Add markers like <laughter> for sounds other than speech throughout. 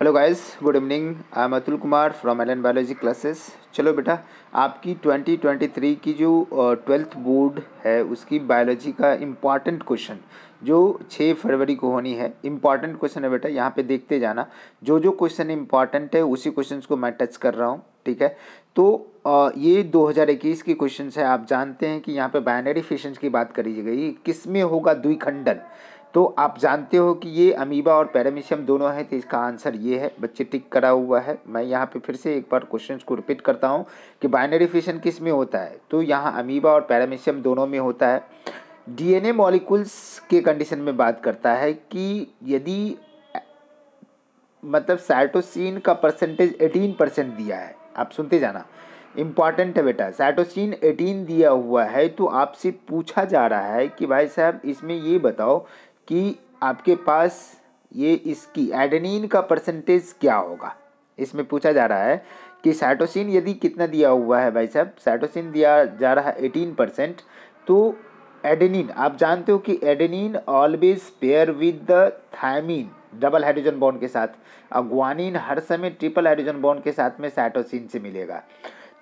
hello guys good evening I am Atul Kumar from L N biology classes चलो बेटा आपकी 2023 की जो ट्वेल्थ बोर्ड है उसकी बायोलॉजी का इम्पॉर्टेंट क्वेश्चन जो 6 फरवरी को होनी है इम्पॉर्टेंट क्वेश्चन है बेटा यहाँ पे देखते जाना जो जो क्वेश्चन इम्पॉर्टेंट है उसी क्वेश्चन को मैं टच कर रहा हूँ ठीक है तो ये 2021 की क्वेश्चन है आप जानते हैं कि यहाँ पे बाइनरी फिशन की बात करी गई किस में होगा द्विखंडन तो आप जानते हो कि ये अमीबा और पैरामीशियम दोनों है तो इसका आंसर ये है बच्चे टिक करा हुआ है मैं यहाँ पे फिर से एक बार क्वेश्चन को रिपीट करता हूँ कि बाइनरी फिशन किस में होता है तो यहाँ अमीबा और पैरामीशियम दोनों में होता है डीएनए मॉलिक्यूल्स के कंडीशन में बात करता है कि यदि मतलब साइटोसिन का परसेंटेज एटीन परसेंट दिया है आप सुनते जाना इम्पॉर्टेंट है बेटा साइटोसिन एटीन दिया हुआ है तो आपसे पूछा जा रहा है कि भाई साहब इसमें ये बताओ कि आपके पास ये इसकी एडनिन का परसेंटेज क्या होगा इसमें पूछा जा रहा है कि साइटोसिन यदि कितना दिया हुआ है भाई साहब साइटोसिन दिया जा रहा है एटीन परसेंट तो एडनिन आप जानते हो कि adenine always pair with the thymine double hydrogen bond के साथ और हर समय ट्रिपल हाइड्रोजन बॉन्ड के साथ में साइटोसिन से मिलेगा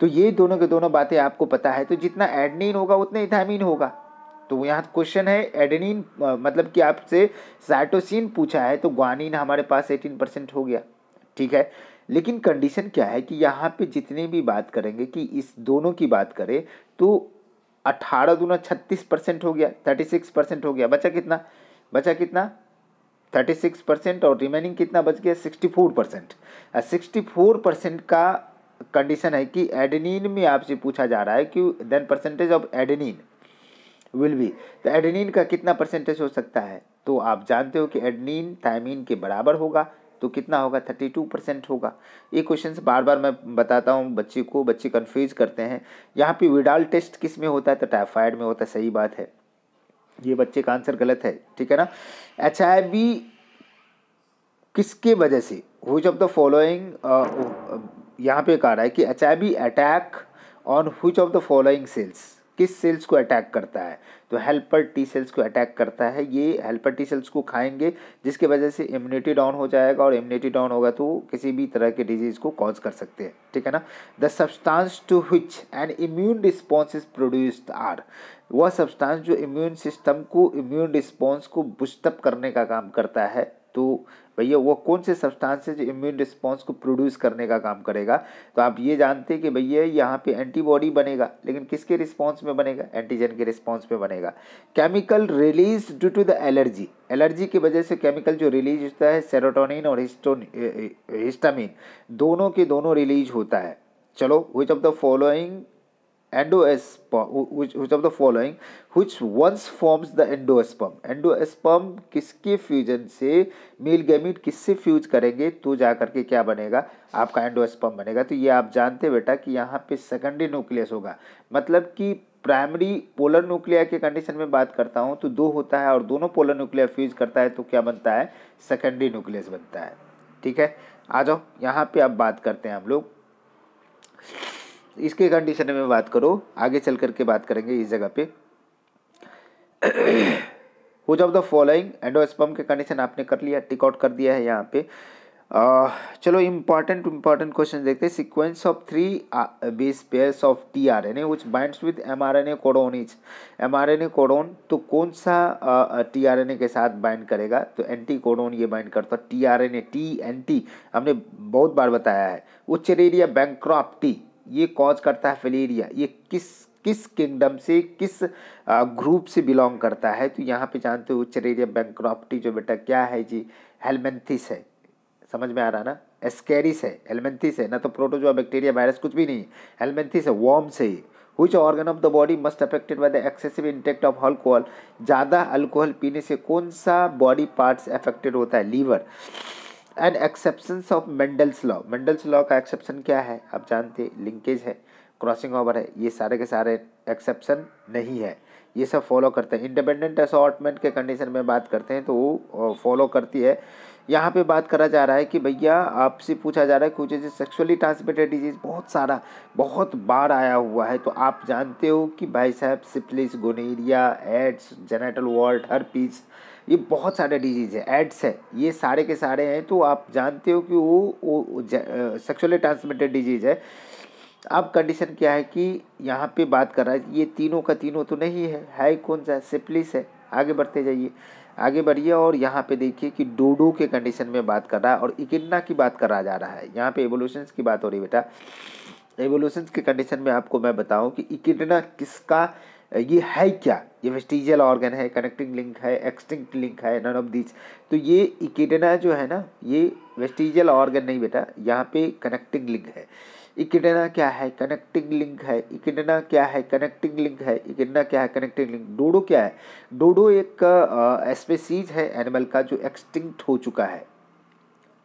तो ये दोनों के दोनों बातें आपको पता है तो जितना एडनिन होगा उतना ही थायमिन होगा तो यहाँ क्वेश्चन है एडेनिन मतलब कि आपसे साइटोसिन पूछा है तो ग्वानिन हमारे पास एटीन परसेंट हो गया ठीक है लेकिन कंडीशन क्या है कि यहाँ पे जितने भी बात करेंगे कि इस दोनों की बात करें तो अठारह दोनों छत्तीस परसेंट हो गया थर्टी सिक्स परसेंट हो गया बचा कितना बचा कितना थर्टी सिक्स परसेंट और रिमेनिंग कितना बच गया sixty four percent sixty four percent का कंडीशन है कि एडनिन में आपसे पूछा जा रहा है कि then percentage of adenine will be तो एडनिन का कितना परसेंटेज हो सकता है तो आप जानते हो कि एडनिन थायमिन के बराबर होगा तो कितना होगा थर्टी टू परसेंट होगा ये क्वेश्चन बार बार मैं बताता हूँ बच्चे को बच्चे कन्फ्यूज करते हैं यहाँ पे विडाल टेस्ट किस में होता है तो टाइफाइड में होता है सही बात है ये बच्चे का आंसर गलत है ठीक है ना एच किसके वजह से हुच ऑफ द फॉलोइंग यहाँ पे कह रहा है कि H attack on which of the following cells किस सेल्स को अटैक करता है तो हेल्पर टी सेल्स को अटैक करता है ये हेल्पर टी सेल्स को खाएंगे जिसके वजह से इम्यूनिटी डाउन हो जाएगा और इम्यूनिटी डाउन होगा तो किसी भी तरह के डिजीज़ को कॉज कर सकते हैं ठीक है ना the substance to which an immune response is produced are वह सब्सटांस जो इम्यून सिस्टम को इम्यून रिस्पॉन्स को बुस्टअप करने का काम करता है तो भैया वो कौन से सब्सटेंस है जो इम्यून रिस्पॉन्स को प्रोड्यूस करने का काम करेगा तो आप ये जानते हैं कि भैया यहाँ पे एंटीबॉडी बनेगा लेकिन किसके रिस्पॉन्स में बनेगा एंटीजन के रिस्पॉन्स में बनेगा chemical release due to the allergy allergy की वजह से केमिकल जो रिलीज होता है सेरोटोनिन और हिस्टोन हिस्टामिन दोनों के दोनों रिलीज होता है चलो which of the following endosperm which of the following which ones forms the endosperm endosperm किसके फ्यूजन से मेल गैमीट किससे फ्यूज करेंगे तो जा करके क्या बनेगा आपका एंडोस्पर्म बनेगा तो ये आप जानते बेटा कि यहाँ पे सेकेंडरी न्यूक्लियस होगा मतलब कि प्राइमरी पोलर न्यूक्लिया के कंडीशन में बात करता हूँ तो दो होता है और दोनों पोलर न्यूक्लिया फ्यूज करता है तो क्या बनता है सेकेंडरी न्यूक्लियस बनता है ठीक है आ जाओ यहाँ पे अब बात करते हैं हम लोग इसके कंडीशन में बात करो आगे चल करके बात करेंगे इस जगह पे which of the following endosperm के कंडीशन आपने कर लिया टिक कर दिया है यहाँ पे आ, चलो इम्पॉर्टेंट इम्पॉर्टेंट क्वेश्चन देखते हैं sequence of three base pairs of T R N A which binds with M R N A codon each M R N A codon तो कौन सा टी आर एन ए के साथ bind करेगा तो anticodon ये bind करता T R N A T N T हमने बहुत बार बताया है उच्चरेरिया बैंक्रॉप टी ये कॉज करता है फलेरिया ये किस किस किंगडम से किस ग्रुप से बिलोंग करता है तो यहाँ पे जानते हो चरेरिया बैंक्रॉप्टी जो बेटा क्या है जी हेलमेंथिस है समझ में आ रहा ना एस्केरिस है हेलमेंथिस है ना तो प्रोटोजोआ बैक्टीरिया वायरस कुछ भी नहीं है हेलमेंथिस है वॉम्स है which organ of the body must affected by the excessive intake of alcohol ज़्यादा अल्कोहल पीने से कौन सा बॉडी पार्ट्स अफेक्टेड होता है liver and exceptions of Mendel's law Mendel's law का एक्सेप्शन क्या है आप जानते हैं लिंकेज है क्रॉसिंग ओवर है ये सारे के सारे एक्सेप्शन नहीं है ये सब फॉलो करते हैं इंडिपेंडेंट असॉटमेंट के कंडीशन में बात करते हैं तो वो फॉलो करती है यहाँ पे बात करा जा रहा है कि भैया आपसे पूछा जा रहा है कुछ जैसे सेक्सुअली ट्रांसमिटेड डिजीज़ बहुत सारा बहुत बार आया हुआ है तो आप जानते हो कि भाई साहब syphilis gonorrhoea AIDS genital wart herpes ये बहुत सारे डिजीज़ है एड्स है ये सारे के सारे हैं तो आप जानते हो कि वो, वो सेक्सुअली ट्रांसमिटेड डिजीज़ है अब कंडीशन क्या है कि यहाँ पे बात कर रहा है ये तीनों का तीनों तो नहीं है है कौन सा सिप्लिस है आगे बढ़ते जाइए आगे बढ़िए और यहाँ पे देखिए कि डोडो के कंडीशन में बात कर रहा है और इकिन्ना की बात करा जा रहा है यहाँ पे एवोल्यूशन की बात हो रही है बेटा एवोल्यूशन के कंडीशन में आपको मैं बताऊँ कि इकिन्ना किसका ये है क्या ये वेस्टिजियल ऑर्गन है कनेक्टिंग लिंक है एक्सटिंक्ट लिंक है नन ऑफ दिस तो ये इकेटना जो है ना ये वेस्टिजियल ऑर्गन नहीं बेटा यहाँ पे कनेक्टिंग लिंक है इकेटना क्या है कनेक्टिंग लिंक है इकेटना क्या है कनेक्टिंग लिंक है इकेटना क्या है कनेक्टिंग लिंक डोडो क्या है डोडो एक स्पेसीज है एनिमल का जो एक्सटिंक्ट हो चुका है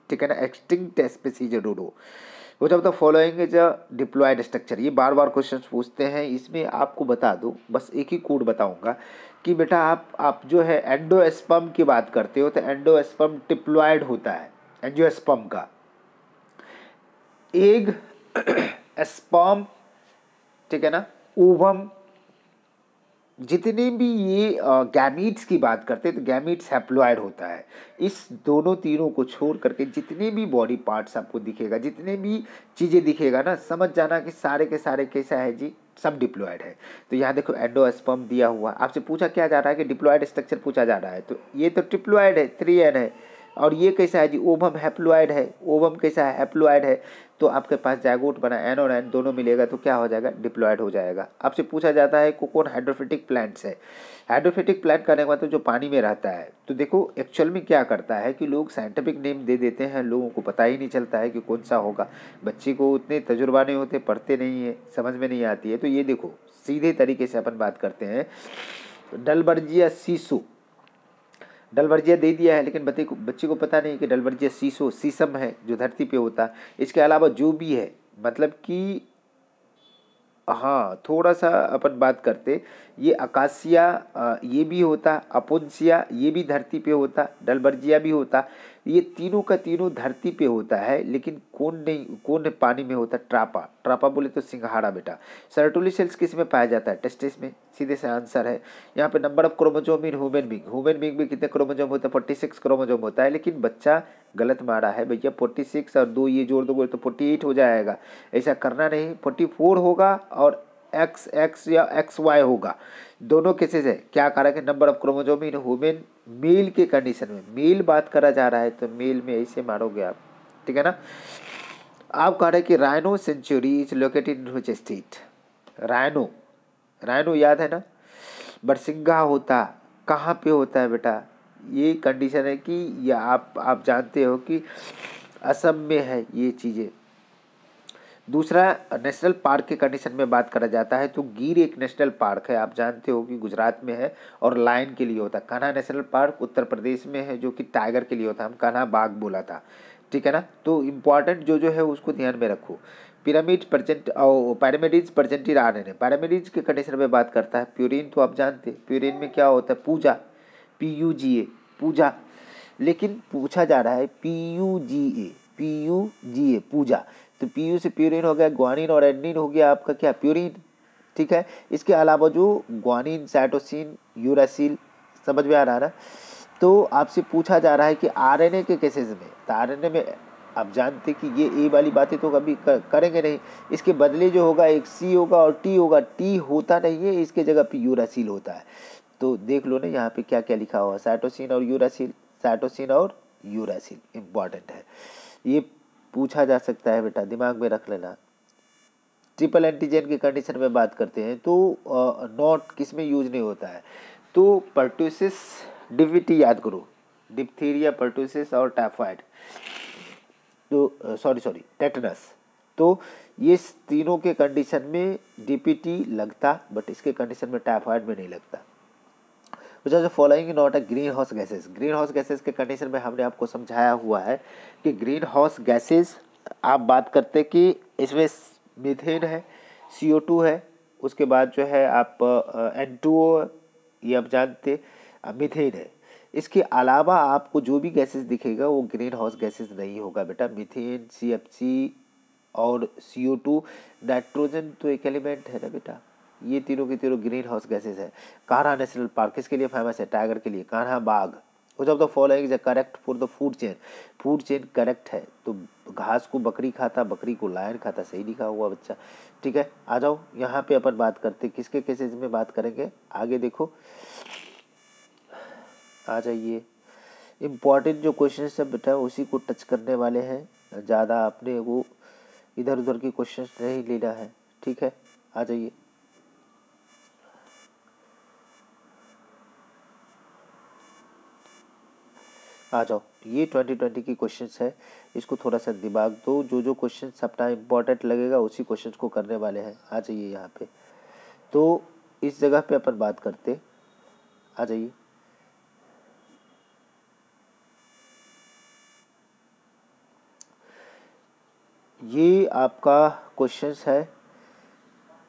ठीक है ना एक्सटिंक्ट स्पेसीज है dodo which of the following is a diploid structure ये बार बार क्वेश्चन पूछते हैं इसमें आपको बता दो बस एक ही कोड बताऊंगा कि बेटा आप आप जो है एंडोस्पम की बात करते हो तो एंडोस्पम डिप्लॉयड होता है एंजियोस्पम का एग एस्पम <clears throat> ठीक है ना ओवम जितने भी ये गैमिट्स की बात करते हैं तो गैमिट्स हैप्लॉयड होता है इस दोनों तीनों को छोड़ करके जितने भी बॉडी पार्ट्स आपको दिखेगा जितने भी चीज़ें दिखेगा ना समझ जाना कि सारे के सारे कैसा है जी सब डिप्लॉयड है तो यहाँ देखो एंडोस्पम दिया हुआ आपसे पूछा क्या जा रहा है कि डिप्लॉयड स्ट्रक्चर पूछा जा रहा है तो ये तो ट्रिप्लॉयड है थ्री एन है और ये कैसा है जी ओवम हैप्लॉयड है ओवम कैसा है हैप्लॉयड है तो आपके पास जैगोट बना एन और एन दोनों मिलेगा तो क्या हो जाएगा डिप्लॉयड हो जाएगा आपसे पूछा जाता है को कौन हाइड्रोफिटिक प्लांट्स है हाइड्रोफिटिक प्लांट करने के बाद तो जो पानी में रहता है तो देखो एक्चुअल में क्या करता है कि लोग साइंटिफिक नेम दे देते हैं लोगों को पता ही नहीं चलता है कि कौन सा होगा बच्चे को उतने तजुर्बा नहीं होते पढ़ते नहीं है समझ में नहीं आती है तो ये देखो सीधे तरीके से अपन बात करते हैं डलबर्जिया सीसू डलवर्जिया दे दिया है लेकिन बच्चे को बच्चे को पता नहीं कि डलवर्जिया सीसो सीसम है जो धरती पे होता है इसके अलावा जो भी है मतलब कि हाँ थोड़ा सा अपन बात करते ये अकाशिया ये भी होता अपोन्सिया ये भी धरती पे होता डलबर्जिया भी होता ये तीनों का तीनों धरती पे होता है लेकिन कौन नहीं कौन पानी में होता है ट्रापा ट्रापा बोले तो सिंघाड़ा बेटा सर्टोली सेल्स किस में पाया जाता है टेस्टिस में सीधे से आंसर है यहाँ पे number of chromosome in human being human being में कितने क्रोमोजोम होता है फोर्टी सिक्स क्रोमोजोम होता है लेकिन बच्चा गलत मारा है भैया फोर्टी सिक्स और दो ये जोड़ दो बोले तो फोर्टी एट हो जाएगा ऐसा करना नहीं फोर्टी फोर होगा और एक्स एक्स या एक्स वाई होगा दोनों केसेस है क्या कारक है number of chromosome in women male के कंडीशन में मेल बात करा जा रहा है तो मेल में ऐसे मारोगे आप ठीक है ना आप कह रहे हैं कि rhino sanctuary is located in state rhino rhino याद है ना बरसिंगा होता कहाँ पे होता है बेटा ये कंडीशन है कि या आप आप जानते हो कि असम में है ये चीज़ें दूसरा नेशनल पार्क के कंडीशन में बात करा जाता है तो गिर एक नेशनल पार्क है आप जानते हो कि गुजरात में है और लायन के लिए होता है कान्हा नेशनल पार्क उत्तर प्रदेश में है जो कि टाइगर के लिए होता है हम कान्हा बाघ बोला था ठीक है ना तो इम्पॉर्टेंट जो जो है उसको ध्यान में रखो पिरामिड प्रजेंट और पैरामिडिज प्रजेंटी आर एन पैरामिडिज के कंडीशन में बात करता है प्यूरिन तो आप जानते हैं प्यूरिन में क्या होता है पूजा पी यू जी ए पूजा लेकिन पूछा जा रहा है P U G A P U G A पूजा तो पी यू से प्यूरिन हो गया ग्वानिन और एडनिन हो गया आपका क्या प्यूरिन ठीक है इसके अलावा जो ग्वानिन साइटोसिन यूरासिल समझ में आ रहा है ना तो आपसे पूछा जा रहा है कि आरएनए के केसेस में तो ए में आप जानते कि ये ए वाली बातें तो कभी कर, करेंगे नहीं इसके बदले जो होगा एक सी होगा और टी होगा टी होता नहीं है इसके जगह पर यूरासिल होता है तो देख लो ना यहाँ पे क्या क्या लिखा हुआ साइटोसिन और यूरासिल साइटोसिन और यूरासिल इम्पॉर्टेंट है ये पूछा जा सकता है बेटा दिमाग में रख लेना ट्रिपल एंटीजन की कंडीशन में बात करते हैं तो नॉट किस में यूज नहीं होता है तो पर्टोसिस डिविटी याद करो डिप्थीरिया पर्टोसिस और टाइफाइड तो सॉरी सॉरी टेटनस तो ये तीनों के कंडीशन में डीपीटी लगता बट इसके कंडीशन में टाइफाइड में नहीं लगता which the following not a greenhouse gases greenhouse gases के कंडीशन में हमने आपको समझाया हुआ है कि ग्रीन हाउस गैसेज आप बात करते कि इसमें मिथेन है सी ओ टू है उसके बाद जो है आप एन टू ओ ये आप जानते मिथेन है इसके अलावा आपको जो भी गैसेस दिखेगा वो ग्रीन हाउस गैसेस नहीं होगा बेटा मीथेन सी एफ सी और सी ओ टू नाइट्रोजन तो एक एलिमेंट है ना बेटा ये तीनों के तीनों ग्रीन हाउस गैसेज है कान्हा नेशनल पार्क किसके लिए फेमस है टाइगर के लिए कान्हा बाघ कुछ of the following is correct for the food chain food chain correct है तो घास को बकरी खाता बकरी को लायन खाता सही लिखा हुआ बच्चा ठीक है आ जाओ यहाँ पे अपन बात करते किसके केसेज में बात करेंगे आगे देखो आ जाइए इम्पॉर्टेंट जो क्वेश्चन है बेटा उसी को टच करने वाले हैं ज़्यादा अपने वो इधर उधर के क्वेश्चन नहीं लेना है ठीक है आ जाइए आ जाओ ये ट्वेंटी ट्वेंटी की क्वेश्चंस है इसको थोड़ा सा दिमाग दो जो जो क्वेश्चन अपना इम्पोर्टेंट लगेगा उसी क्वेश्चन को करने वाले हैं आ जाइए यहाँ पे तो इस जगह पे अपन बात करते आ जाइए ये आपका क्वेश्चंस है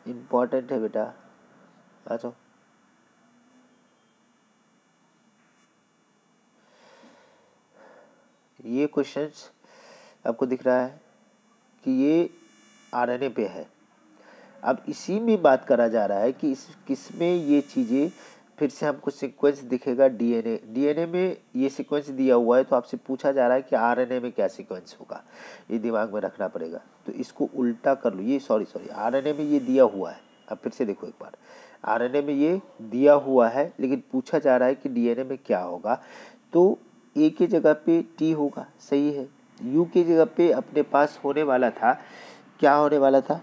इम्पोर्टेंट है बेटा आ जाओ ये क्वेश्चन आपको दिख रहा है कि ये आर पे है अब इसी में बात करा जा रहा है कि इस किस में ये चीज़ें फिर से हमको सीक्वेंस दिखेगा डीएनए डीएनए में ये सीक्वेंस दिया हुआ है तो आपसे पूछा जा रहा है कि आरएनए में क्या सीक्वेंस होगा ये दिमाग में रखना पड़ेगा तो इसको उल्टा कर लो ये सॉरी सॉरी आरएनए में ये दिया हुआ है अब फिर से देखो एक बार आरएनए में ये दिया हुआ है लेकिन पूछा जा रहा है कि डीएनए में क्या होगा तो ए के जगह पे टी होगा सही है यू के जगह पे अपने पास होने वाला था क्या होने वाला था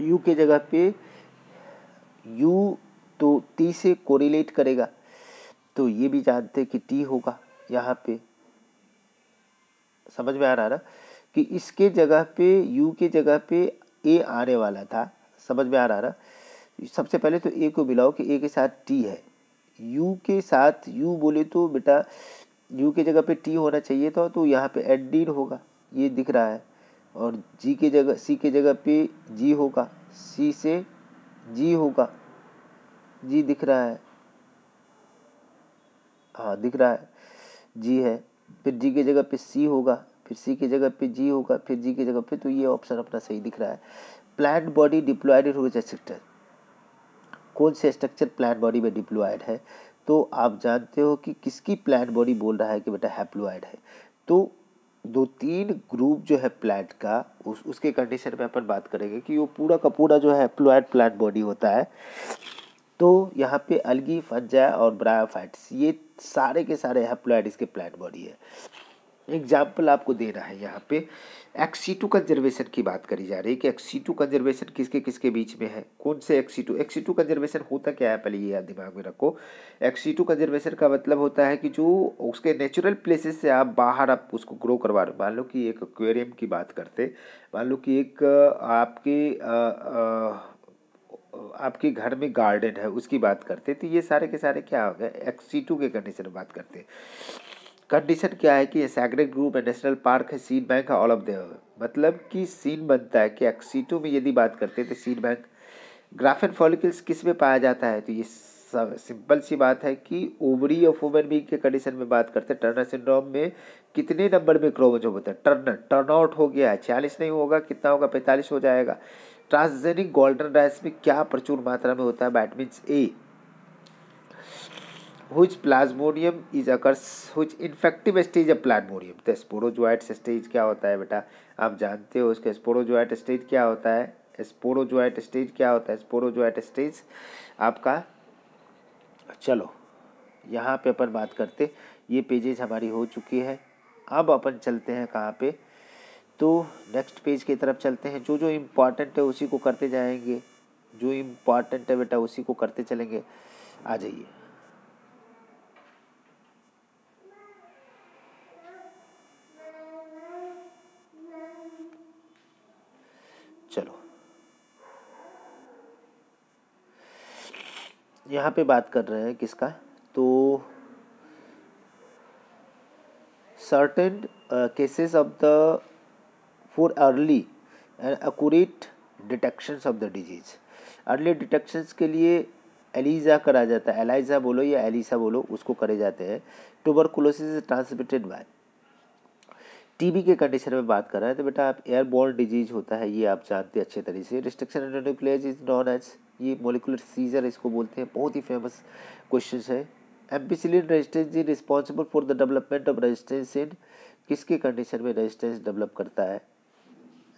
यू के जगह पे यू तो टी से कोरिलेट करेगा तो ये भी जानते हैं कि टी होगा यहाँ पे समझ में आ रहा ना कि इसके जगह पे यू के जगह पे ए आने वाला था समझ में आ रहा ना सबसे पहले तो ए को मिलाओ कि ए के साथ टी है यू के साथ यू बोले तो बेटा यू के जगह पे टी होना चाहिए था तो यहाँ पे एड डीड होगा ये दिख रहा है और जी के जगह सी के जगह पे जी होगा सी से जी होगा जी दिख रहा है हाँ दिख रहा है जी है फिर जी के जगह पे सी होगा फिर सी के जगह पे जी होगा फिर जी के जगह पे तो ये ऑप्शन अपना सही दिख रहा है plant body diploid rose sector कौन से स्ट्रक्चर प्लांट बॉडी में डिप्लोइड है तो आप जानते हो कि किसकी प्लांट बॉडी बोल रहा है कि बेटा हैप्लोइड है तो दो तीन ग्रुप जो है प्लांट का उस उसके कंडीशन में अपन बात करेंगे कि वो पूरा का पूरा जो है हैप्लॉयड प्लांट बॉडी होता है तो यहाँ पे अलगी फंजा और ब्रायोफाइट्स ये सारे के सारे हैप्लोइड इसके प्लांट बॉडी है एग्जाम्पल आपको दे रहा है यहाँ पे एक्सीटू कंजर्वेशन की बात करी जा रही है कि एक्सीटू कंजर्वेशन किसके किसके बीच में है कौन से एक्सीटू एक्सीटू कंजर्वेशन होता क्या है पहले ये याद दिमाग में रखो एक्सीटू कंजर्वेशन का मतलब होता है कि जो उसके नेचुरल प्लेसेस से आप बाहर आप उसको ग्रो करवा रहे हो मान लो कि एक एक्वेरियम की बात करते मान लो कि एक आपके आपके घर में गार्डन है उसकी बात करते तो ये सारे के सारे क्या हो गए एक्सीटू के कंडीशन में बात करते हैं कंडीशन क्या है कि ये सैग्रेड ग्रुप है नेशनल पार्क है सीन बैंक है ऑल ऑफ देव मतलब कि सीन बनता है कि एक्सीटो में यदि बात करते हैं तो सीन बैंक ग्राफेन फॉलिकल्स किस में पाया जाता है तो ये सब सिंपल सी बात है कि ओवरी ऑफ वुमेन बींग के कंडीशन में बात करते हैं टर्नर सिंड्रोम में कितने नंबर में क्रोमोजोम होता है टर्नर टर्न आउट हो गया है छियालीस नहीं होगा कितना होगा पैंतालीस हो जाएगा ट्रांसजेनिक गोल्डन राइस में क्या प्रचुर मात्रा में होता है vitamin A whose plasmodium is occur which infective stage of plasmodium तो स्पोरोजोइट स्टेज क्या होता है बेटा आप जानते हो उसके स्पोरोजोइट स्टेज क्या होता है स्पोरोजोइट स्टेज क्या होता है स्पोरोजोइट स्टेज आपका चलो यहाँ पे अपन बात करते ये पेजेज हमारी हो चुकी है अब अपन चलते हैं कहाँ पे तो नेक्स्ट पेज की तरफ चलते हैं जो जो इम्पॉर्टेंट है उसी को करते जाएंगे जो इम्पॉर्टेंट है बेटा उसी को करते चलेंगे आ जाइए यहाँ पे बात कर रहे हैं किसका तो certain cases of the for early and accurate accurate of the disease early detection के लिए एलिजा करा जाता है एलाइजा बोलो या एलिसा बोलो उसको करे जाते हैं ट्यूबरकुलोसिस ट्रांसमिटेड बाय टीबी के कंडीशन में बात कर रहे हैं तो बेटा आप एयरबॉर्न डिजीज होता है ये आप जानते अच्छे तरीके से रिस्ट्रिक्शन इज नॉन एज ये मोलिकुलर सीजर इसको बोलते हैं बहुत ही फेमस क्वेश्चन है ampicillin resistance is responsible for the development of resistance in किसके कंडीशन में रेजिस्टेंस डेवलप करता है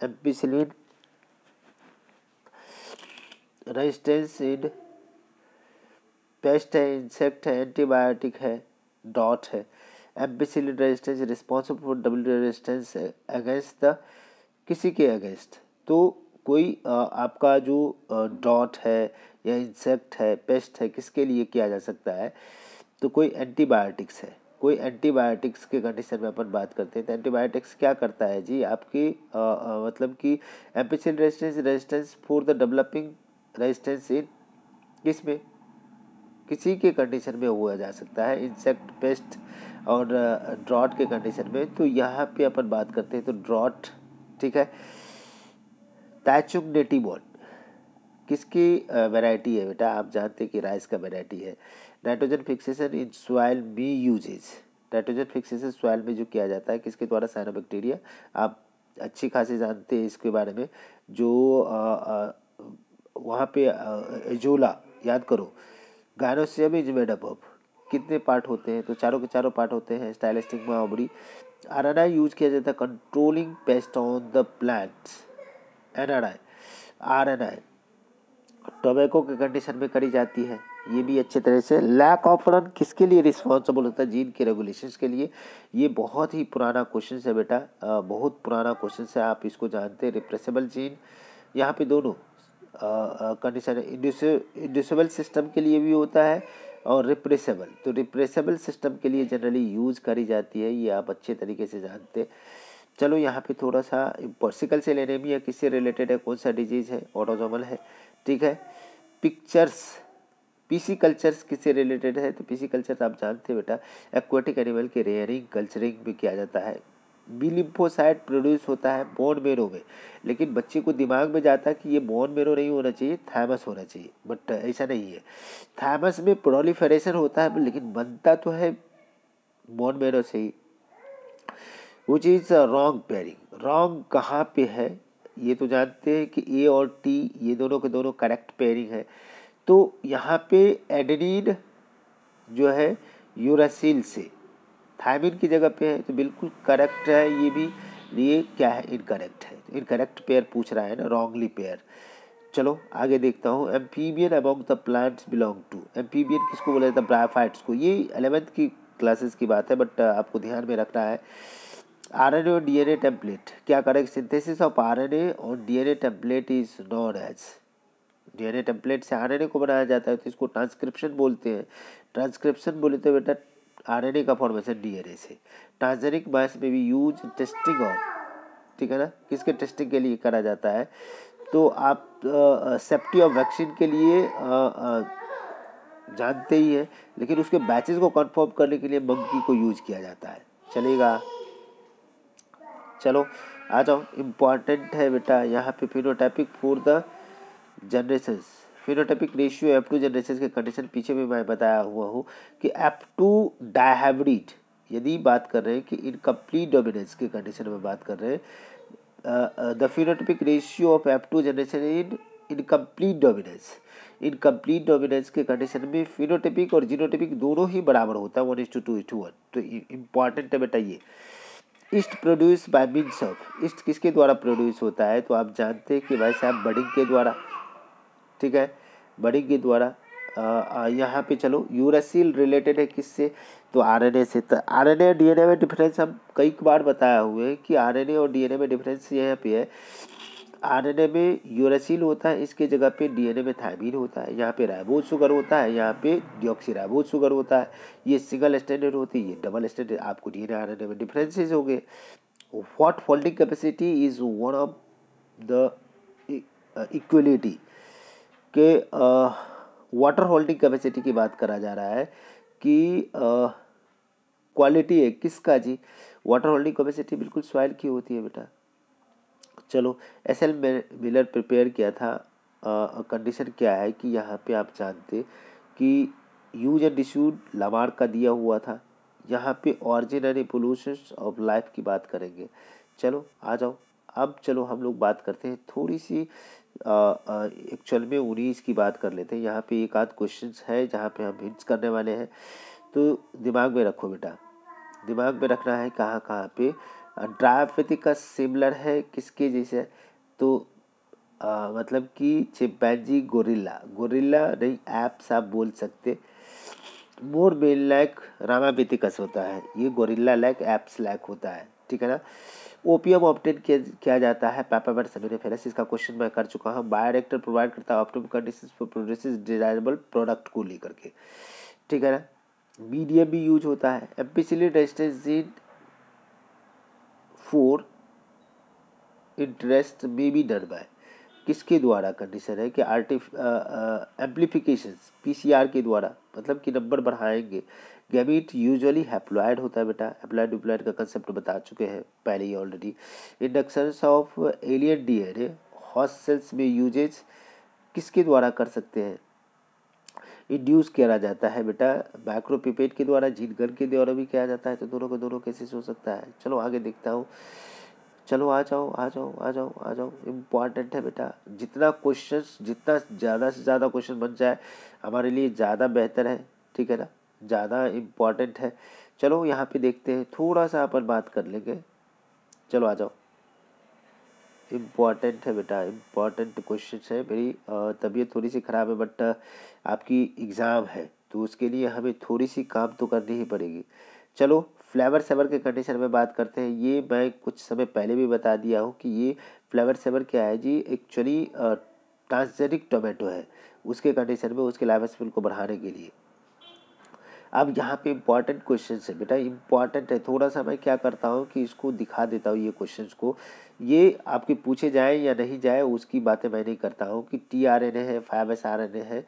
एम्पिसिलिन रेजिस्टेंस इन पेस्ट है इंसेक्ट है एंटीबायोटिक है डॉट है ampicillin resistance responsible for W resistance against the किसी के अगेंस्ट तो कोई आपका जो डॉट है या इंसेक्ट है पेस्ट है किसके लिए किया जा सकता है तो कोई एंटीबायोटिक्स है कोई एंटीबायोटिक्स के कंडीशन में अपन बात करते हैं तो एंटीबायोटिक्स क्या करता है जी आपकी आ, आ, मतलब कि ampicillin resistance resistance for the developing resistance in किस में किसी के कंडीशन में हुआ जा सकता है इंसेक्ट पेस्ट और ड्रॉट के कंडीशन में तो यहाँ पे अपन बात करते हैं तो ड्रॉट ठीक है ताचुक डेटी बॉन्ड किसकी वैरायटी है बेटा आप जानते हैं कि राइस का वैरायटी है nitrogen fixation in soil by uses nitrogen fixation soil में जो किया जाता है किसके द्वारा साइनो बैक्टीरिया आप अच्छी खासी जानते हैं इसके बारे में जो वहाँ पे एजोला याद करो gynoecium is made up of कितने पार्ट होते हैं तो चारों के चारों पार्ट होते हैं स्टाइलिस्टिक माओबरी आर यूज किया जाता है controlling pest on the plants N R I R N I tobacco के कंडीशन में करी जाती है ये भी अच्छे तरह से लैक ऑफ रन किसके लिए रिस्पॉन्सिबल होता है जीन के रेगुलेशंस के लिए ये बहुत ही पुराना क्वेश्चन है बेटा आ, बहुत पुराना क्वेश्चन है आप इसको जानते हैं रिप्रेसेबल जीन यहाँ पे दोनों कंडीशन इंडिसबल सिस्टम के लिए भी होता है और रिप्रेसेबल तो रिप्रेसेबल सिस्टम के लिए जनरली यूज़ करी जाती है ये आप अच्छे तरीके से जानते हैं चलो यहाँ पे थोड़ा सा से लेने सेल एनीमिया किससे रिलेटेड है कौन सा डिजीज़ है ऑटोजोमल है ठीक है पिक्चर्स पीसी कल्चर्स किससे रिलेटेड है तो पीसी कल्चर आप जानते हैं बेटा एक्वाटिक एनिमल के रेयरिंग कल्चरिंग भी किया जाता है बिलिम्फोसाइड प्रोड्यूस होता है बोन मेरो में लेकिन बच्चे को दिमाग में जाता है कि ये बोन मेरो नहीं होना चाहिए थैमस होना चाहिए बट uh, ऐसा नहीं है थैमस में प्रोलीफरेशन होता है लेकिन बनता तो है बोन मेरो से ही which is wrong pairing wrong कहाँ पे है ये तो जानते हैं कि ए और टी ये दोनों के दोनों करेक्ट पेयरिंग है तो यहाँ पे एडनीन जो है यूरासिल से थायमिन की जगह पे है तो बिल्कुल करेक्ट है ये भी ये क्या है इनकरेक्ट है इनकरेक्ट तो पेयर पूछ रहा है ना रॉन्गली पेयर चलो आगे देखता हूँ amphibian among the plants belong to amphibian किसको बोला जाता है ब्राफाइट्स को ये एलेवेंथ की क्लासेस की बात है बट uh, आपको ध्यान में रखना है RNA और ए टेम्पलेट क्या करेंगे सिंथेसिस ऑफ RNA और a template is known as DNA template से आरएनए को बनाया जाता है तो इसको ट्रांसक्रिप्शन बोलते हैं ट्रांसक्रिप्शन बोले तो बेटा आरएनए का फॉर्मेशन डीएनए से ट्रांसजेनिक मास में भी यूज टेस्टिंग ऑफ ठीक है ना किसके टेस्टिंग के लिए करा जाता है तो आप सेफ्टी ऑफ वैक्सीन के लिए आ, आ, जानते ही हैं लेकिन उसके बैचेस को कंफर्म करने के लिए मंकी को यूज किया जाता है चलेगा चलो आ जाओ इम्पॉर्टेंट है बेटा यहाँ पे phenotypic for the generation phenotypic ratio F two generation के कंडीशन पीछे भी मैं बताया हुआ हूँ कि एप टू डायहाइब्रिड यदि बात कर रहे हैं कि इनकम्प्लीट डोमिनेंस के कंडीशन में बात कर रहे हैं the phenotypic ratio of F two generation in incomplete dominance incomplete dominance के कंडीशन में फिनोटिपिक और जीनोटिपिक दोनों ही बराबर होता है one is to two is to one तो इम्पॉर्टेंट है बेटा ये yeast produce by means of yeast किसके द्वारा प्रोड्यूस होता है तो आप जानते हैं कि भाई साहब बडिंग के द्वारा ठीक है बडिंग के द्वारा यहाँ पे चलो यूरेसिल रिलेटेड है किससे तो आरएनए से तो आरएनए और डीएनए में डिफरेंस हम कई बार बताया हुए हैं कि आरएनए और डीएनए में डिफरेंस यहाँ पे है आरएनए में यूरेसिल होता है इसके जगह पे डीएनए में थायमिन होता है यहाँ पे राइबोज शुगर होता है यहाँ पे डिऑक्सीराइबोज शुगर होता है ये सिंगल स्टैंडर्ड होती है ये डबल स्टैंडर्ड आपको डीएनए आरएनए में डिफरेंसेस हो गए what holding capacity is one of the equality के वाटर होल्डिंग कैपेसिटी की बात करा जा रहा है कि क्वालिटी uh, है किसका जी वाटर होल्डिंग कैपेसिटी बिल्कुल सॉइल की होती है बेटा चलो एस एल मिलर प्रिपेयर किया था कंडीशन क्या है कि यहाँ पे आप जानते कि यूज एंड इशूड लामार्क का दिया हुआ था यहाँ पे origin and evolution of life की बात करेंगे चलो आ जाओ अब चलो हम लोग बात करते हैं थोड़ी सी एक्चुअल में उन्नीस की बात कर लेते हैं यहाँ पे एक आध क्वेश्चन है जहाँ पे हम हिंट्स करने वाले हैं तो दिमाग में रखो बेटा दिमाग में रखना है कहाँ कहाँ पर का सिमिलर है किसके जैसे तो आ, मतलब कि चिपैजी गोरिल्ला गोरिल्ला नहीं ऐप्स आप बोल सकते मोर मेन लाइक रामापेथिकस होता है ये गोरिल्ला लाइक एप्स लाइक होता है ठीक है ना ओपीएम ऑप्टेन किया, जाता है पेपामेंट सेमिनिफेरस इसका क्वेश्चन मैं कर चुका हूँ बायोडेक्टर प्रोवाइड करता है optimum condition for produce desirable product को लेकर के ठीक है ना मीडियम भी यूज होता है ampicillin resistance for interest may be done by किसके द्वारा कंडीशन है कि आर्टिफ एम्पलीफिकेशन पी के द्वारा मतलब कि नंबर बढ़ाएंगे गैमिट यूजुअली हैप्लॉयड होता है बेटा हैप्लॉयड डुप्लॉयड का कंसेप्ट बता चुके हैं पहले ही already induction of alien D N host cells में यूजेज किसके द्वारा कर सकते हैं इंड्यूस किया जाता है बेटा माइक्रोपिपेट के द्वारा झीलगन के द्वारा भी किया जाता है तो दोनों के दोनों केसेस हो सकता है चलो आगे देखता हूँ चलो आ जाओ आ जाओ आ जाओ आ जाओ इम्पॉर्टेंट है बेटा जितना क्वेश्चन जितना ज़्यादा से ज़्यादा क्वेश्चन बन जाए हमारे लिए ज़्यादा बेहतर है ठीक है ना ज़्यादा इम्पॉर्टेंट है चलो यहाँ पे देखते हैं थोड़ा सा अपन बात कर लेंगे चलो आ जाओ इम्पॉर्टेंट है बेटा इम्पॉर्टेंट क्वेश्चन है मेरी तबीयत थोड़ी सी ख़राब है बट आपकी एग्ज़ाम है तो उसके लिए हमें थोड़ी सी काम तो करनी ही पड़ेगी चलो फ्लेवर सेवर के कंडीशन में बात करते हैं ये मैं कुछ समय पहले भी बता दिया हूँ कि ये फ्लेवर सेवर क्या है जी एक्चुअली ट्रांसजेनिक टोमेटो है उसके कंडीशन में उसके लाइफ स्पिल को बढ़ाने के लिए अब यहाँ पे इम्पॉर्टेंट क्वेश्चन है बेटा इम्पॉर्टेंट है थोड़ा सा मैं क्या करता हूँ कि इसको दिखा देता हूँ ये क्वेश्चन को ये आपके पूछे जाए या नहीं जाए उसकी बातें मैं नहीं करता हूँ कि टी आर एन ए है five S R N A है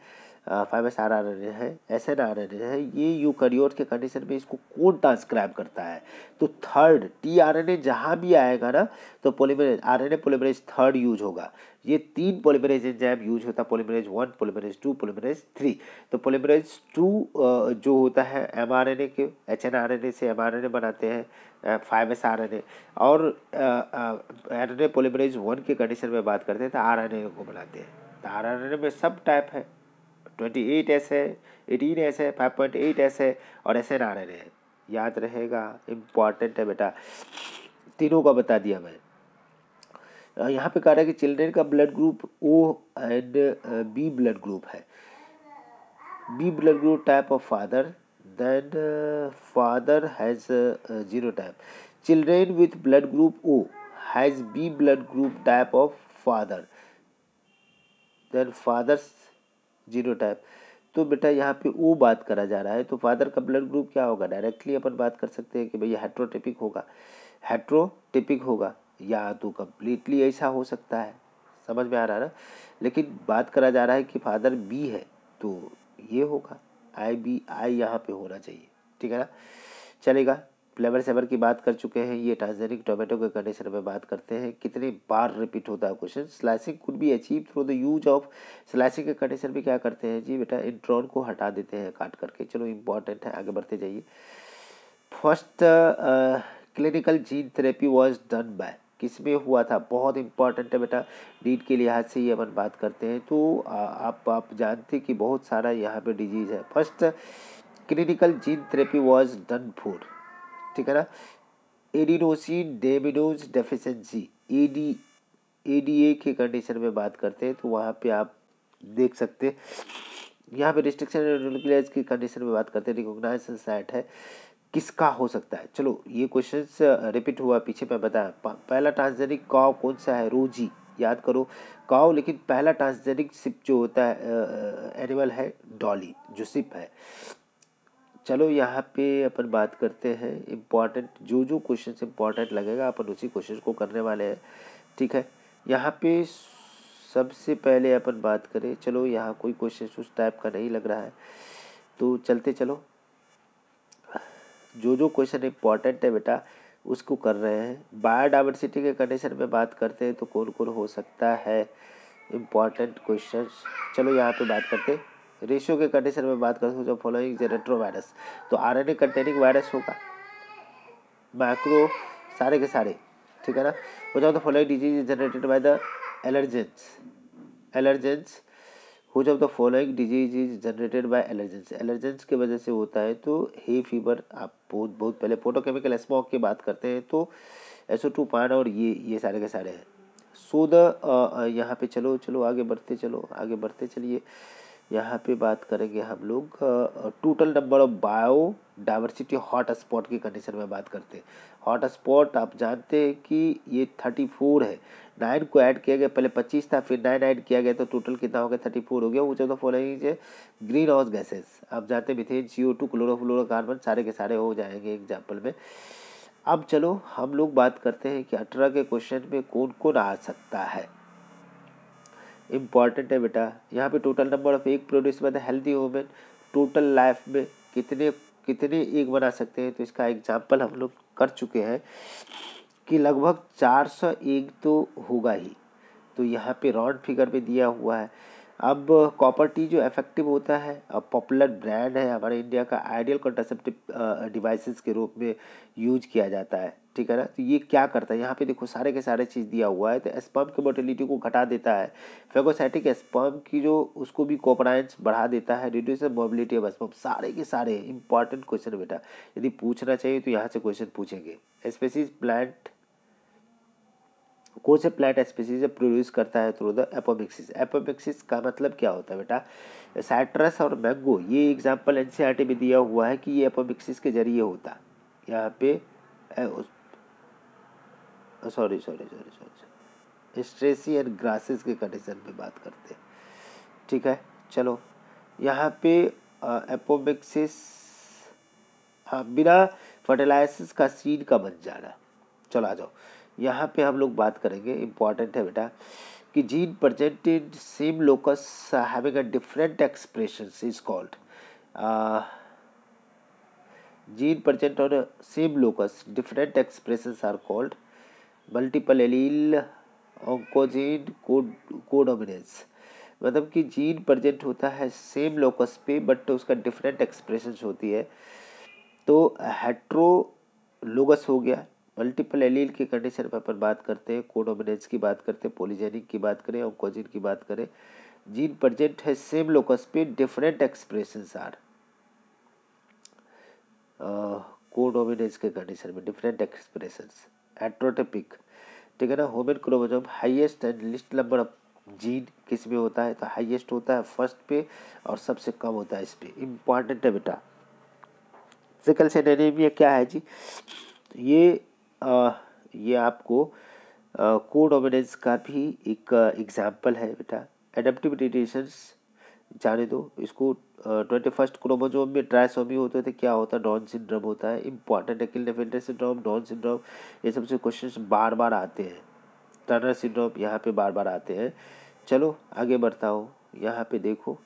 five S R R N A है S N R N A है ये यू करियोर के कंडीशन में इसको कौन ट्रांसक्राइब करता है तो third T R N A जहाँ भी आएगा ना तो polymerase R N A polymerase third use होगा ये तीन पोलिमरेज एंजाइम यूज होता है polymerase one polymerase two polymerase three तो पोलिमरेज टू जो होता है एम आर एन ए के H N R N A से एम आर एन ए बनाते हैं five S R N A और R N A polymerase one के कंडीशन में बात करते हैं तो आर एन ए को बनाते हैं तो आर एन ए में सब टाइप है ट्वेंटी एट ऐसे एटीन ऐसे फाइव पॉइंट एट ऐसे और ऐसे ना रहे याद रहेगा इम्पॉर्टेंट है बेटा तीनों का बता दिया मैं यहाँ पे कह रहा है कि चिल्ड्रेन का blood group O and B blood group है B blood group type of father then father has zero type children with blood group O has B blood group type of father then fathers zero type तो बेटा यहाँ पे ओ बात करा जा रहा है तो फादर का ब्लड ग्रुप क्या होगा डायरेक्टली अपन बात कर सकते हैं कि भैया हेट्रोटिपिक होगा हेट्रोटिपिक होगा या तो कम्प्लीटली ऐसा हो सकता है समझ में आ रहा है ना लेकिन बात करा जा रहा है कि फादर बी है तो ये होगा आई बी आई यहाँ पे होना चाहिए ठीक है ना चलेगा फ्लेवर सेवर की बात कर चुके हैं ये टाइजेनिक टोमेटो के कंडीशन में बात करते हैं कितने बार रिपीट होता है question splicing could be achieve through the use of splicing के कंडीशन में क्या करते हैं जी बेटा इंट्रॉन को हटा देते हैं काट करके चलो इंपॉर्टेंट है आगे बढ़ते जाइए first clinical gene therapy was done by किस में हुआ था बहुत इंपॉर्टेंट है बेटा नीट के लिहाज से ये अपन बात करते हैं तो आ, आप आप जानते कि बहुत सारा यहाँ पे डिजीज़ है first clinical gene therapy was done for ठीक है ना adenosine deaminase deficiency A D A D A के कंडीशन में बात करते हैं तो वहाँ पे आप देख सकते हैं यहाँ पे रिस्ट्रिक्शन न्यूक्लियस की कंडीशन में बात करते हैं रिकोगनाइज सेट है किसका हो सकता है चलो ये क्वेश्चन रिपीट हुआ पीछे मैं बताया पहला ट्रांसजेनिक काव कौन सा है रोजी याद करो काव लेकिन पहला ट्रांसजेनिक सिप जो होता है एनिमल है डॉली जो सिप है चलो यहाँ पे अपन बात करते हैं इम्पॉर्टेंट जो जो क्वेश्चन इम्पॉर्टेंट लगेगा अपन उसी क्वेश्चन को करने वाले हैं ठीक है यहाँ पे सबसे पहले अपन बात करें चलो यहाँ कोई क्वेश्चन उस टाइप का नहीं लग रहा है तो चलते चलो जो जो क्वेश्चन इम्पॉर्टेंट है बेटा उसको कर रहे हैं बायोडाइवर्सिटी के कंडीशन में बात करते हैं तो कौन कौन हो सकता है इम्पॉर्टेंट क्वेश्चन चलो यहाँ पे बात करते हैं रेशियो के कंडीशन में बात करते हैं जो फॉलोइंग जो वायरस तो R N A containing virus होगा माइक्रो सारे के सारे ठीक है ना हो जाओ the following disease is generated by the allergens allergens हो जाओ the following disease is generated by allergens allergens की वजह से होता है तो हे फीवर आप बहुत बहुत पहले फोटोकेमिकल स्मोक की बात करते हैं तो एसओ टू पान और ये ये सारे के सारे हैं सो द यहाँ पे चलो चलो आगे बढ़ते चलो आगे बढ़ते चलिए यहाँ पे बात करेंगे हम लोग total number of biodiversity hotspot की कंडीशन में बात करते हैं हॉट स्पॉट आप जानते हैं कि ये थर्टी फोर है नाइन को ऐड किया गया पहले पच्चीस था फिर नाइन ऐड किया गया तो टोटल कितना हो गया थर्टी फोर हो गया ऊँचे तो फॉलोइंग ग्रीन हाउस गैसेस आप जानते हैं methane G O two chlorofluorocarbon सारे के सारे हो जाएंगे एग्जाम्पल में अब चलो हम लोग बात करते हैं कि अठारह के क्वेश्चन में कौन कौन आ सकता है इम्पॉर्टेंट है बेटा यहाँ पे total number of egg produce by the healthy women total life में कितने कितने एग बना सकते हैं तो इसका एग्जाम्पल हम लोग कर चुके हैं कि लगभग चार सौ एग तो होगा ही तो यहाँ पे राउंड फिगर में दिया हुआ है अब कॉपर टी जो इफेक्टिव होता है अब पॉपुलर ब्रांड है हमारे इंडिया का आइडियल कंटरसेप्टिव डिवाइसेस के रूप में यूज किया जाता है ठीक है ना तो ये क्या करता है यहाँ पे देखो सारे के सारे चीज़ दिया हुआ है तो स्पर्म की मोटिलिटी को घटा देता है फेगोसाइटिक स्पर्म की जो उसको भी कॉपराइंस बढ़ा देता है रिड्यूस मोबिलिटी ऑफ स्पर्म सारे के सारे इंपॉर्टेंट क्वेश्चन बेटा यदि पूछना चाहिए तो यहाँ से क्वेश्चन पूछेंगे स्पेसिस प्लांट कौन से प्लांट स्पीसीज प्रोड्यूस करता है थ्रू द एपोमिक्सिस एपोमिक्सिस का मतलब क्या होता है बेटा साइट्रस और मैंगो ये एग्जाम्पल एन e में दिया हुआ है कि ये एपोमिक्सिस के जरिए होता यहाँ पे सॉरी सॉरी सॉरी सॉरी स्ट्रेसी एंड ग्रासेस के कंडीशन में बात करते हैं ठीक है चलो यहाँ पे एपोमिक्सिस हाँ बिना फर्टिलाइसिस का सीड का बन जाना चलो आ जाओ यहाँ पे हम लोग बात करेंगे इम्पॉर्टेंट है बेटा कि gene presented same locus having a different expression is called gene present on same locus different expression are called multiple allele oncogene codominance मतलब कि जीन प्रजेंट होता है सेम लोकस पे बट उसका डिफरेंट एक्सप्रेशन होती है तो हेट्रोलोगस हो गया मल्टीपल एलील की कंडीशन में अपन बात करते हैं कोडोमिनेंस की बात करते हैं पोलिजेनिक की बात करें ऑन्कोजिन की बात करें जीन प्रजेंट है सेम लोकस पे डिफरेंट एक्सप्रेशन आर कोडोमिनेंस के कंडीशन में डिफरेंट एक्सप्रेशन एट्रोटिपिक ठीक है ना human chromosome highest and least number of gene किस में होता है तो हाइएस्ट होता है फर्स्ट पे और सबसे कम होता है इस पे इम्पॉर्टेंट है बेटा सिकल से एनीमिया क्या है जी ये ये आपको को डोमिनेंस का भी एक एग्जाम्पल है बेटा एडेप्टिव डिटेशंस जाने दो इसको ट्वेंटी फर्स्ट क्रोमोजोम में ट्राइसोमी होते थे क्या होता है डॉन सिंड्रोम होता है इंपॉर्टेंट है नेफेल्टर सिंड्रोम डॉन सिंड्रोम ये सबसे क्वेश्चन बार बार आते हैं टर्नर सिंड्रोम यहाँ पे बार बार आते हैं चलो आगे बढ़ता हूँ यहाँ पे देखो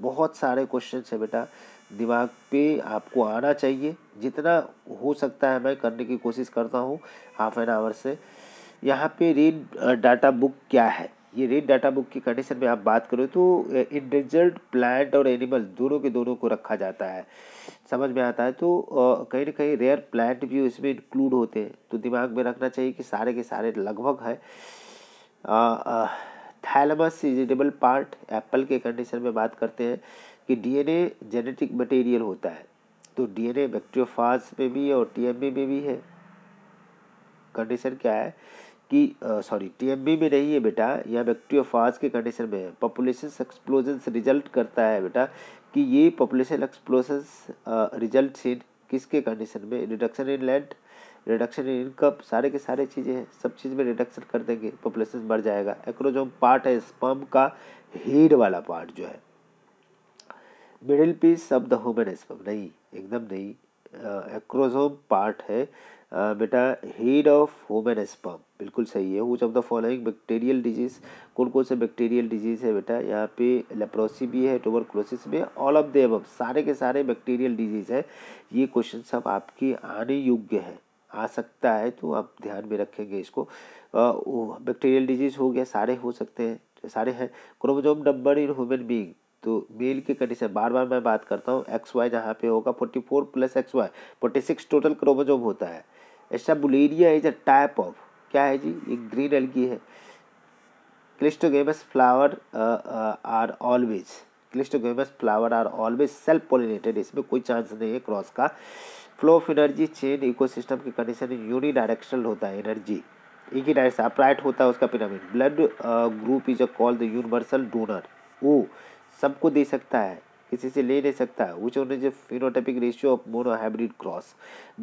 बहुत सारे क्वेश्चन है बेटा दिमाग पे आपको आना चाहिए जितना हो सकता है मैं करने की कोशिश करता हूँ हाफ एन आवर से यहाँ पे रेन डाटा बुक क्या है ये रेन डाटा बुक की कंडीशन में आप बात करो तो इंडेंजर्ड प्लांट और एनिमल दोनों के दोनों को रखा जाता है समझ में आता है तो कहीं ना कहीं रेयर प्लांट भी इसमें इंक्लूड होते हैं तो दिमाग में रखना चाहिए कि सारे के सारे लगभग है थैलमस सीजनेबल पार्ट एप्पल के कंडीशन में बात करते हैं कि डीएनए जेनेटिक मटेरियल होता है तो डीएनए बैक्टीरियोफाज में भी है और टीएमबी में भी है कंडीशन क्या है कि सॉरी टीएमबी में नहीं है बेटा या बैक्टीरियोफाज के कंडीशन में है पॉपुलेशन एक्सप्लोजन रिजल्ट करता है बेटा कि ये पॉपुलेशन एक्सप्लोजन रिजल्ट इन किसके कंडीशन में reduction in land reduction in income सारे के सारे चीज़ें हैं सब चीज़ में रिडक्शन कर देंगे पॉपुलेशन बढ़ जाएगा एक्रोजोम पार्ट है स्पम का हीड वाला पार्ट जो है middle piece of the human sperm नहीं एकदम नहीं एक्रोजोम पार्ट है बेटा हेड ऑफ ह्यूमन स्पर्म बिल्कुल सही है वो of the following bacterial disease कौन कौन से बैक्टीरियल डिजीज है बेटा यहाँ पे लेप्रोसी भी है क्लोसिस भी ऑल ऑफ द एबव सारे के सारे बैक्टीरियल डिजीज है ये क्वेश्चन सब आपकी आने योग्य है आ सकता है तो आप ध्यान में रखेंगे इसको बैक्टीरियल डिजीज हो गया सारे हो सकते हैं सारे हैं chromosome number in human being तो बेल के कंडीशन बार बार मैं बात करता हूँ एक्स वाई जहाँ पे होगा forty four plus X Y forty six total chromosome होता है ऐसा बुलेरिया इज अ टाइप ऑफ क्या है जी ये ग्रीन एल्गी है cleistogamous flower are always cleistogamous flower are always self pollinated इसमें कोई चांस नहीं है क्रॉस का flow of energy chain ecosystem की कंडीशन यूनी डायरेक्शनल होता है एनर्जी एक ही डायरेक्शन अपराइट होता है उसका pyramid blood group is a call the universal donor O सबको दे सकता है किसी से ले नहीं सकता which one is phenotypic ratio of monohybrid cross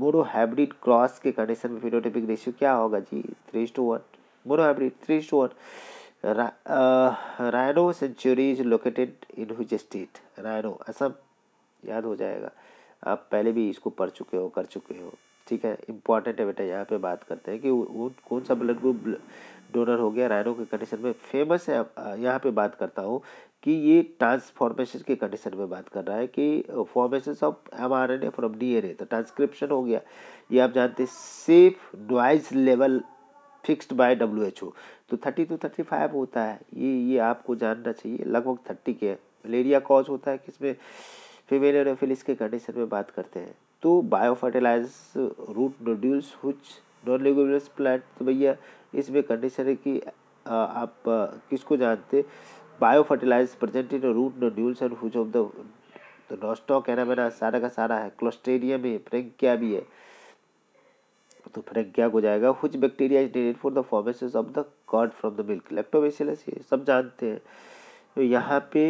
monohybrid cross के कंडीशन में फिनोटेपिक रेशियो क्या होगा जी three two one monohybrid three two one rhino sanctuary is located in which state rhino Assam याद हो जाएगा आप पहले भी इसको पढ़ चुके हो कर चुके हो ठीक है इंपॉर्टेंट है बेटा यहाँ पे बात करते हैं कि वो कौन सा ब्लड ग्रुप डोनर हो गया रायनो के कंडीशन में फेमस है यहाँ पे बात करता हूँ कि ये ट्रांसफॉर्मेशन के कंडीशन में बात कर रहा है कि formation of M R N A from D N A तो ट्रांसक्रिप्शन हो गया ये आप जानते हैं safe noise level fixed by W H O तो थर्टी टू थर्टी फाइव होता है ये ये आपको जानना चाहिए लगभग थर्टी के मलेरिया कॉज होता है किसमें फीमेल एनोफिलिस के कंडीशन में बात करते हैं तो biofertilize root nodules which non leguminous plant तो भैया इसमें कंडीशन है कि uh, आप uh, किसको जानते biofertilize present in root nodules and which of the तो नॉस्टॉक है ना मेरा सारा का सारा है क्लोस्टेरियम है फ्रेंकिया भी है तो फ्रेंकिया को जाएगा which bacteria is needed for the formation of the curd from the milk lactobacillus ये सब जानते हैं तो यहाँ पे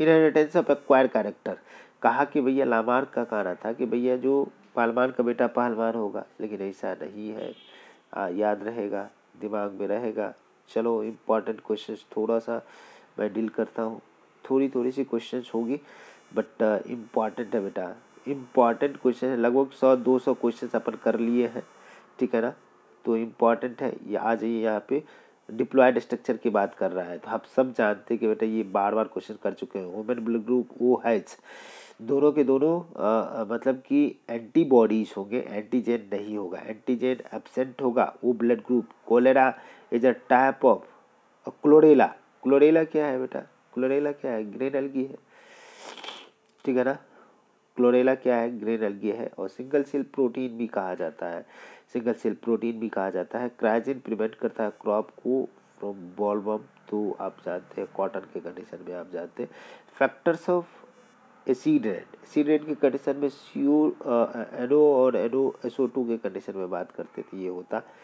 इनहेरिटेंस ऑफ एक्वायर कैरेक्टर कहा कि भैया लामार का कहना था कि भैया जो पहलवान का बेटा पहलवान होगा लेकिन ऐसा नहीं है आ, याद रहेगा दिमाग में रहेगा चलो इम्पॉर्टेंट क्वेश्चन थोड़ा सा मैं डील करता हूँ थोड़ी थोड़ी सी क्वेश्चन होगी बट इम्पॉर्टेंट है बेटा इम्पॉर्टेंट क्वेश्चन है लगभग सौ दो सौ क्वेश्चन अपन कर लिए हैं ठीक है ना तो इम्पॉर्टेंट है ये आ जाइए यहाँ पे डिप्लॉयड स्ट्रक्चर की बात कर रहा है तो आप सब जानते हैं कि बेटा ये बार बार क्वेश्चन कर चुके हैं women blood group O has दोनों के दोनों आ, uh, मतलब कि एंटीबॉडीज होंगे एंटीजेन नहीं होगा एंटीजेन एबसेंट होगा वो blood group chlorella is a type of chlorella chlorella क्या है बेटा क्लोरेला क्या है ग्रेन एल्गी है ठीक है ना क्लोरेला क्या है ग्रेन एल्गी है और सिंगल सेल प्रोटीन भी कहा जाता है सिंगल सेल प्रोटीन भी कहा जाता है क्राइजिन प्रिवेंट करता है क्रॉप को फ्रॉम बॉलबम तो आप जानते हैं कॉटन के कंडीशन में आप जानते हैं फैक्टर्स ऑफ एसिड एसीडेंट एसिड के कंडीशन में सी एनो uh, uh, और एनो एसओ टू के कंडीशन में बात करते थे ये होता है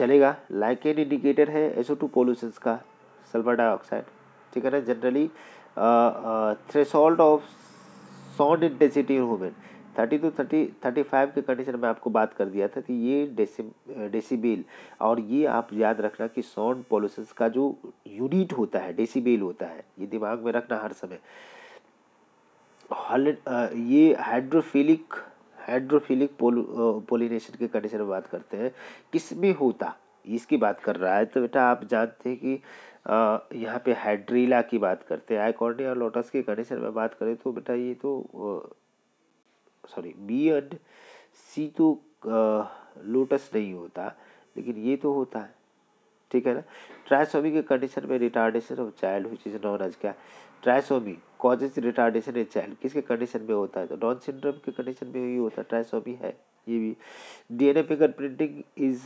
चलेगा लाइकेन इंडिकेटर है एसओ टू पोल्यूशन का सल्फर डाइऑक्साइड ठीक है ना generally threshold of sound intensity in human thirty two thirty thirty five के कंडीशन में आपको बात कर दिया था कि ये डेसीबेल और ये आप याद रखना कि साउंड पॉल्यूशन का जो यूनिट होता है डेसीबेल होता है ये दिमाग में रखना हर समय हल ये हाइड्रोफिलिक हाइड्रोफिलिक पोल पोलिनेशन के कंडीशन में बात करते हैं किस में होता इसकी बात कर रहा है तो बेटा आप जानते हैं कि यहाँ पे हाइड्रीला की बात करते हैं आइकॉर्डिया और लोटस के कंडीशन में बात करें तो बेटा ये तो सॉरी बी एंड सी तो लोटस नहीं होता लेकिन ये तो होता है ठीक है ना ट्राइसोमी के कंडीशन में रिटार्डेशन ऑफ चाइल्ड हुई चीज नॉन एज क्या trisomy causes retardation in child किसके कंडीशन में होता है तो डॉन सिंड्रोम के कंडीशन में ये होता है ट्राइसोमी है ये भी डीएनए फिंगर प्रिंटिंग इज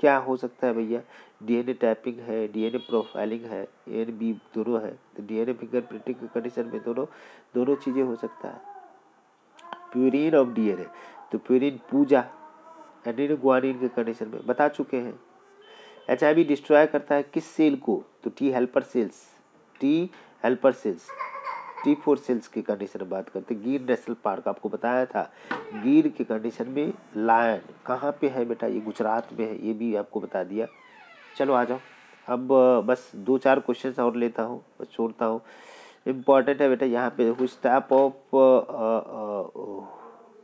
क्या हो सकता है भैया डीएनए टाइपिंग है डीएनए प्रोफाइलिंग है ए एन बी दोनों है तो डीएनए फिंगर प्रिंटिंग के कंडीशन में दोनों दोनों चीज़ें हो सकता है प्यूरिन ऑफ डीएनए तो प्यूरिन पूजा एंटीन ग्वानिन के कंडीशन में बता चुके हैं एच आई डिस्ट्रॉय करता है किस सेल को तो T helper cells T helper cells T four cells की कंडीशन बात करते हैं गिर नेशनल पार्क आपको बताया था गिर के कंडीशन में लायन कहाँ पे है बेटा ये गुजरात में है ये भी आपको बता दिया चलो आ जाओ अब बस दो चार क्वेश्चन और लेता हूँ बस छोड़ता हूँ इम्पॉर्टेंट है बेटा यहाँ पे which type of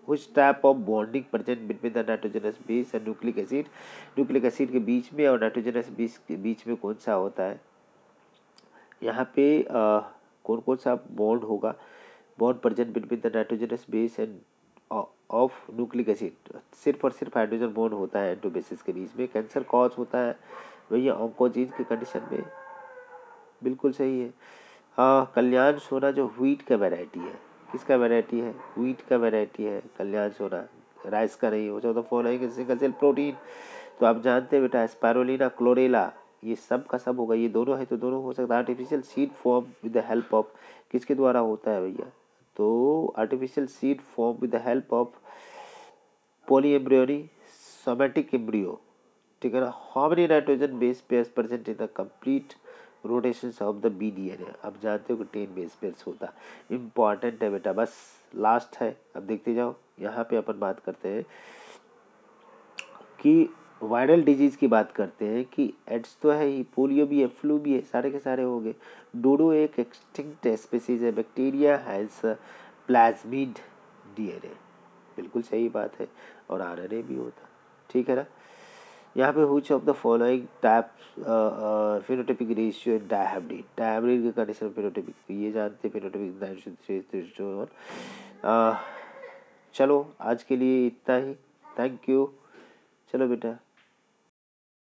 which type of bonding present between the nitrogenous base and nucleic acid nucleic acid के बीच में और नाइट्रोजनस बेस के बीच में कौन सा होता है यहाँ पे आ, कौन कौन सा बॉन्ड होगा bond present between the nitrogenous base and of nucleic acid सिर्फ और सिर्फ हाइड्रोजन बॉन्ड होता है एंटो बेसिस के बीच में कैंसर कॉज होता है वही ऑंकोजीन की कंडीशन में बिल्कुल सही है हाँ कल्याण सोना जो व्हीट का वेराइटी है किसका वेराइटी है व्हीट का वेराइटी है कल्याण सोना राइस का नहीं हो सकता फोन आएंगे सिंगल सेल प्रोटीन तो आप जानते हैं बेटा स्पायरोना क्लोरेला ये सब का सब होगा ये दोनों है तो दोनों हो सकता है artificial seed form with the help of किसके द्वारा होता है भैया तो artificial seed form with the help of polyembryony somatic embryo ठीक है ना how many nitrogen base pairs present in the complete rotation of the B D N A अब जानते हो कि टेन बेस पेयर्स होता इम्पॉर्टेंट है बेटा बस लास्ट है अब देखते जाओ यहाँ पे अपन बात करते हैं कि वायरल डिजीज़ की बात करते हैं कि एड्स तो है ही पोलियो भी है फ्लू भी है सारे के सारे हो गए डोडो एक एक्सटिंक्ट स्पेसीज है बैक्टीरिया हैज प्लाज्मिड डीएनए बिल्कुल सही बात है और आरएनए भी होता ठीक है ना यहाँ पे which of the following type phenotypic ratio and dihybrid dihybrid के कंडीशन फिनोटिपिक तो ये जानते हैं फिनोटिपिक चलो आज के लिए इतना ही थैंक यू चलो बेटा